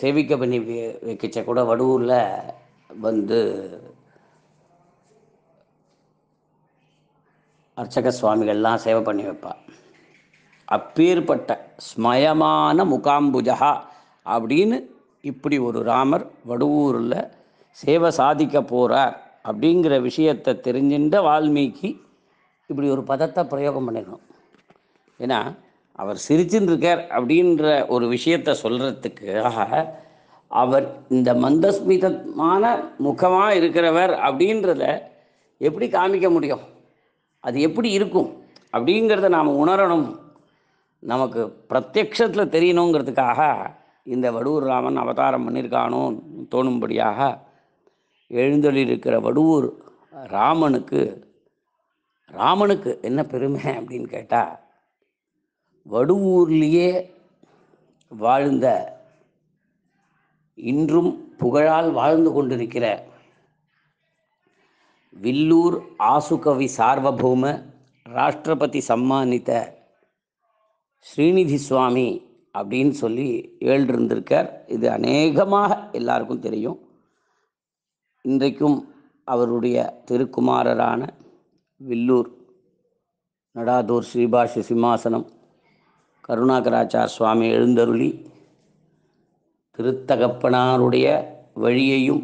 சேவிக்க பண்ணி வைக்கச்ச கூட வடுவூரில் வந்து அர்ச்சக சுவாமிகள்லாம் சேவை பண்ணி வைப்பாள் அப்பேற்பட்ட ஸ்மயமான முகாம்புஜா அப்படின்னு இப்படி ஒரு ராமர் வடுவூரில் சேவை சாதிக்க போகிறார் அப்படிங்கிற விஷயத்தை தெரிஞ்சின்ற வால்மீகி இப்படி ஒரு பதத்தை பிரயோகம் பண்ணிடணும் ஏன்னா அவர் சிரிச்சுட்டு இருக்கார் அப்படின்ற ஒரு விஷயத்த சொல்கிறதுக்காக அவர் இந்த மந்தஸ்மிதமான முகமாக இருக்கிறவர் அப்படின்றத எப்படி காமிக்க முடியும் அது எப்படி இருக்கும் அப்படிங்கிறத நாம் உணரணும் நமக்கு பிரத்யக்ஷத்தில் தெரியணுங்கிறதுக்காக இந்த வடுவூர் ராமன் அவதாரம் பண்ணியிருக்கானோன்னு தோணும்படியாக எழுந்தொழியிருக்கிற வடுவூர் ராமனுக்கு ராமனுக்கு என்ன பெருமை அப்படின்னு கேட்டால் வடுவூர்லேயே வாழ்ந்த இன்றும் புகழால் வாழ்ந்து கொண்டிருக்கிற வில்லூர் ஆசுகவி சார்வபௌம ராஷ்டிரபதி சம்மானித்த ஸ்ரீநிதி சுவாமி அப்படின்னு சொல்லி எழுந்திருந்திருக்கார் இது அநேகமாக எல்லாருக்கும் தெரியும் இன்றைக்கும் அவருடைய திருக்குமாரரான வில்லூர் நடாதூர் ஸ்ரீபாஷ சிம்மாசனம் கருணாகராச்சார் சுவாமி எழுந்தருளி திருத்தகப்பனாருடைய வழியையும்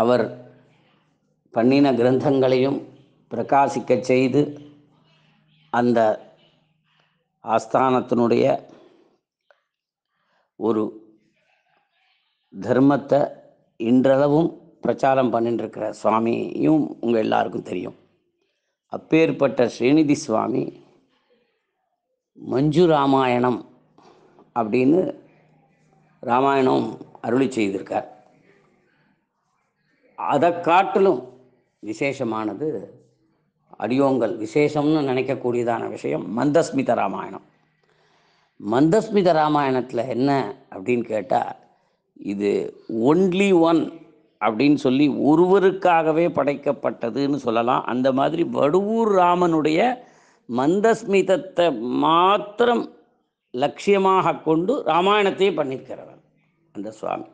அவர் பண்ணின கிரந்தங்களையும் பிரகாசிக்க செய்து அந்த ஆஸ்தானத்தினுடைய ஒரு தர்மத்தை இன்றளவும் பிரச்சாரம் பண்ணிட்டுருக்கிற சுவாமியும் உங்கள் எல்லாருக்கும் தெரியும் அப்பேற்பட்ட ஸ்ரீநிதி சுவாமி மஞ்சு ராமாயணம் அப்படின்னு ராமாயணம் அருளி செய்திருக்கார் அதை காட்டிலும் விசேஷமானது அடியோங்கள் விசேஷம்னு நினைக்கக்கூடியதான விஷயம் மந்தஸ்மித ராமாயணம் மந்தஸ்மித ராமாயணத்தில் என்ன அப்படின்னு கேட்டால் இது ஒன்லி ஒன் அப்படின்னு சொல்லி ஒருவருக்காகவே படைக்கப்பட்டதுன்னு சொல்லலாம் அந்த மாதிரி வடுவூர் ராமனுடைய மந்தஸ்மிதத்தை மாத்திரம் லட்சியமாக கொண்டு ராமாயணத்தையே பண்ணியிருக்கிறவர் அந்த சுவாமி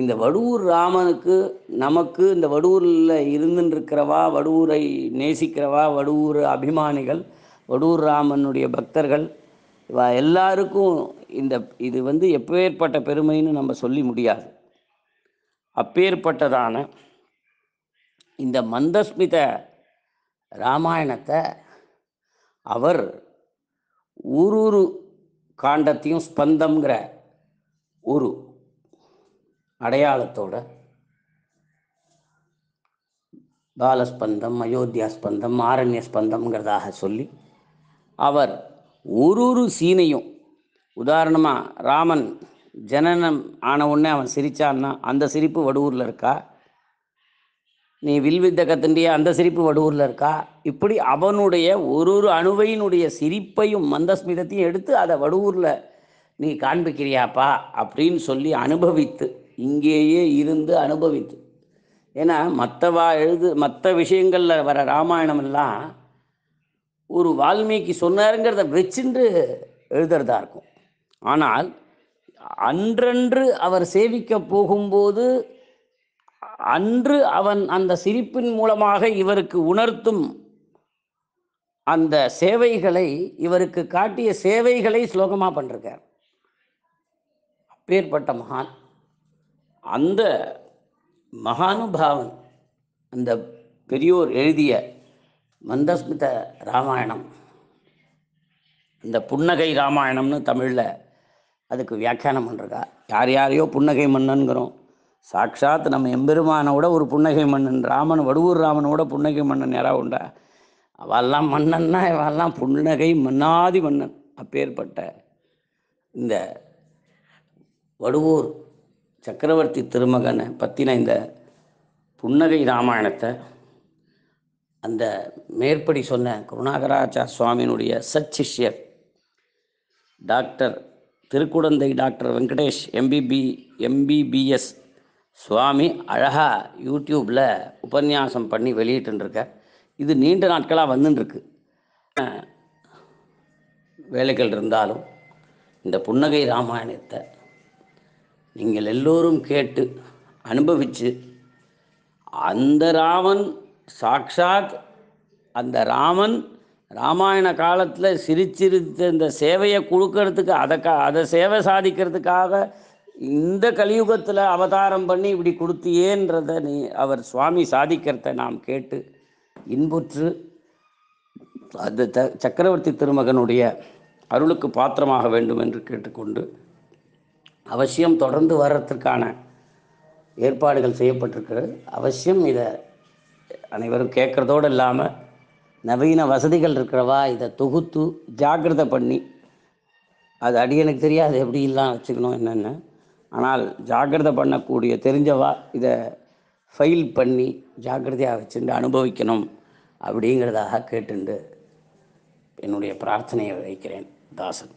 இந்த வடுவூர் ராமனுக்கு நமக்கு இந்த வடுவூரில் இருந்துருக்கிறவா வடுவூரை நேசிக்கிறவா வடுவூர் அபிமானிகள் வடுவூர் ராமனுடைய பக்தர்கள் இவா எல்லாருக்கும் இந்த இது வந்து எப்பேற்பட்ட பெருமைன்னு நம்ம சொல்லி முடியாது அப்பேற்பட்டதான இந்த மந்தஸ்மித ராமாயணத்தை அவர் ஒரு ஒரு காண்டத்தையும் ஸ்பந்தம்ங்கிற ஒரு அடையாளத்தோட பாலஸ்பந்தம் அயோத்தியா ஸ்பந்தம் ஆரண்ய ஸ்பந்தம்ங்கிறதாக சொல்லி அவர் ஒரு ஒரு சீனையும் உதாரணமாக ராமன் ஜனனம் ஆன உடனே அவன் சிரித்தான்னா அந்த சிரிப்பு வடுவூரில் இருக்கா நீ வில்வித்த கத்தின்றிய அந்த சிரிப்பு வடுவூரில் இருக்கா இப்படி அவனுடைய ஒரு ஒரு அணுவையினுடைய சிரிப்பையும் மந்தஸ்மிதத்தையும் எடுத்து அதை வடுவூரில் நீ காண்பிக்கிறியாப்பா அப்படின்னு சொல்லி அனுபவித்து இங்கேயே இருந்து அனுபவித்து ஏன்னா மற்றவா எழுது மற்ற விஷயங்களில் வர ராமாயணமெல்லாம் ஒரு வால்மீகி சொன்னாருங்கிறத வச்சுன்று எழுதுறதா இருக்கும் ஆனால் அன்றன்று அவர் சேவிக்க போகும்போது அன்று அவன் அந்த சிரிப்பின் மூலமாக இவருக்கு உணர்த்தும் அந்த சேவைகளை இவருக்கு காட்டிய சேவைகளை ஸ்லோகமாக பண்ணிருக்கார் அப்பேற்பட்ட மகான் அந்த மகானுபாவன் அந்த பெரியோர் எழுதிய மந்தஸ்மித ராமாயணம் இந்த புன்னகை ராமாயணம்னு தமிழில் அதுக்கு வியாக்கியானம் பண்ணுறக்கா யார் யாரையோ புன்னகை மன்னனுங்கிறோம் சாட்சாத் நம்ம எம்பெருமானோட ஒரு புன்னகை மன்னன் ராமன் வடுவூர் ராமனோட புன்னகை மன்னன் யாராவது உண்டா அவெல்லாம் மன்னன்னா இவெல்லாம் புன்னகை மன்னாதி மன்னன் அப்பேற்பட்ட இந்த வடுவூர் சக்கரவர்த்தி திருமகனை பற்றின இந்த புன்னகை ராமாயணத்தை அந்த மேற்படி சொன்ன குருணாகராச்சா சுவாமியினுடைய சச்சிஷ்யர் டாக்டர் திருக்குடந்தை டாக்டர் வெங்கடேஷ் எம்பிபி எம்பிபிஎஸ் சுவாமி அழகாக யூடியூப்பில் உபன்யாசம் பண்ணி வெளியிட்டுருக்க இது நீண்ட நாட்களாக வந்துட்டுருக்கு வேலைகள் இருந்தாலும் இந்த புன்னகை ராமாயணத்தை நீங்கள் எல்லோரும் கேட்டு அனுபவித்து அந்த ராமன் சாக்ஷாத் அந்த ராமன் ராமாயண காலத்தில் சிரிச்சிருத்த இந்த சேவையை கொடுக்கறதுக்கு அதை அதை சேவை சாதிக்கிறதுக்காக இந்த கலியுகத்தில் அவதாரம் பண்ணி இப்படி கொடுத்தியேன்றத நீ அவர் சுவாமி சாதிக்கிறத நாம் கேட்டு இன்புற்று அது த சக்கரவர்த்தி திருமகனுடைய அருளுக்கு பாத்திரமாக வேண்டும் என்று கேட்டுக்கொண்டு அவசியம் தொடர்ந்து வர்றதுக்கான ஏற்பாடுகள் செய்யப்பட்டிருக்கிறது அவசியம் இதை அனைவரும் கேட்குறதோடு இல்லாமல் நவீன வசதிகள் இருக்கிறவா இதை தொகுத்து ஜாக்கிரதை பண்ணி அது அடியனுக்கு தெரியாது எப்படி இல்லாம் வச்சுக்கணும் என்னென்ன ஆனால் ஜாக்கிரதை பண்ணக்கூடிய தெரிஞ்சவா இதை ஃபைல் பண்ணி ஜாக்கிரதையாக வச்சுட்டு அனுபவிக்கணும் அப்படிங்கிறதாக கேட்டுண்டு என்னுடைய பிரார்த்தனையை வைக்கிறேன் தாசன்